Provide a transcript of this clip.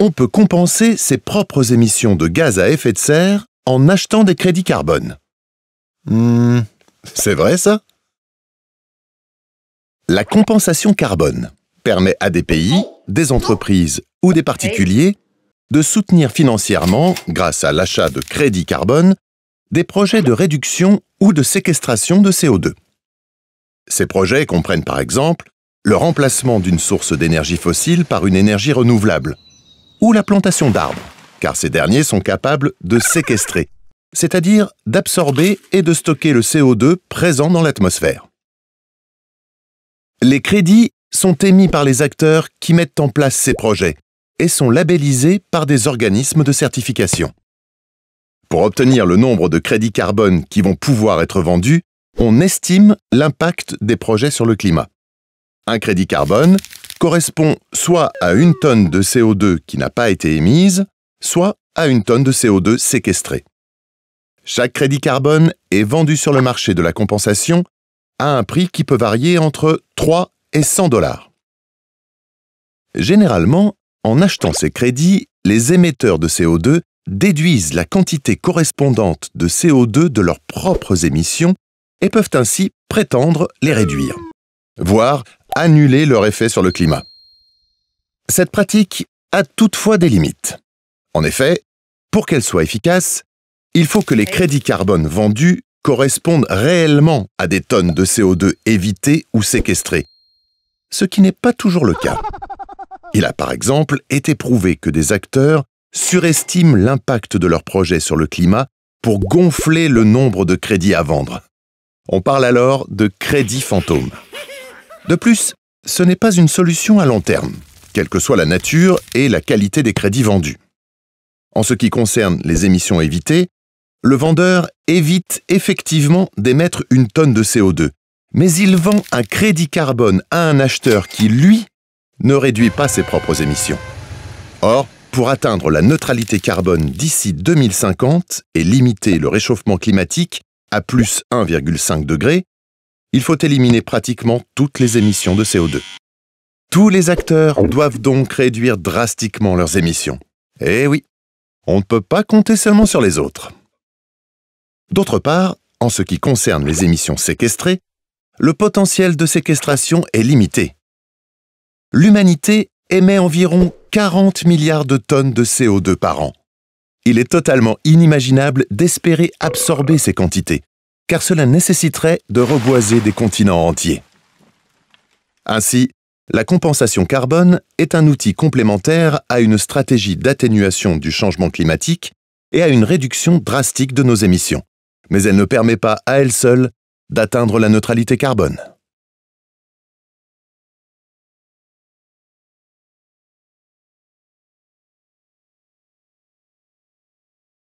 on peut compenser ses propres émissions de gaz à effet de serre en achetant des crédits carbone. Hmm, c'est vrai ça La compensation carbone permet à des pays, des entreprises ou des particuliers de soutenir financièrement, grâce à l'achat de crédits carbone, des projets de réduction ou de séquestration de CO2. Ces projets comprennent par exemple le remplacement d'une source d'énergie fossile par une énergie renouvelable, ou la plantation d'arbres, car ces derniers sont capables de séquestrer, c'est-à-dire d'absorber et de stocker le CO2 présent dans l'atmosphère. Les crédits sont émis par les acteurs qui mettent en place ces projets et sont labellisés par des organismes de certification. Pour obtenir le nombre de crédits carbone qui vont pouvoir être vendus, on estime l'impact des projets sur le climat. Un crédit carbone, correspond soit à une tonne de CO2 qui n'a pas été émise, soit à une tonne de CO2 séquestrée. Chaque crédit carbone est vendu sur le marché de la compensation à un prix qui peut varier entre 3 et 100 dollars. Généralement, en achetant ces crédits, les émetteurs de CO2 déduisent la quantité correspondante de CO2 de leurs propres émissions et peuvent ainsi prétendre les réduire voire annuler leur effet sur le climat. Cette pratique a toutefois des limites. En effet, pour qu'elle soit efficace, il faut que les crédits carbone vendus correspondent réellement à des tonnes de CO2 évitées ou séquestrées, ce qui n'est pas toujours le cas. Il a par exemple été prouvé que des acteurs surestiment l'impact de leurs projets sur le climat pour gonfler le nombre de crédits à vendre. On parle alors de crédits fantômes. De plus, ce n'est pas une solution à long terme, quelle que soit la nature et la qualité des crédits vendus. En ce qui concerne les émissions évitées, le vendeur évite effectivement d'émettre une tonne de CO2, mais il vend un crédit carbone à un acheteur qui, lui, ne réduit pas ses propres émissions. Or, pour atteindre la neutralité carbone d'ici 2050 et limiter le réchauffement climatique à plus 1,5 degré, il faut éliminer pratiquement toutes les émissions de CO2. Tous les acteurs doivent donc réduire drastiquement leurs émissions. Eh oui, on ne peut pas compter seulement sur les autres. D'autre part, en ce qui concerne les émissions séquestrées, le potentiel de séquestration est limité. L'humanité émet environ 40 milliards de tonnes de CO2 par an. Il est totalement inimaginable d'espérer absorber ces quantités, car cela nécessiterait de reboiser des continents entiers. Ainsi, la compensation carbone est un outil complémentaire à une stratégie d'atténuation du changement climatique et à une réduction drastique de nos émissions, mais elle ne permet pas à elle seule d'atteindre la neutralité carbone.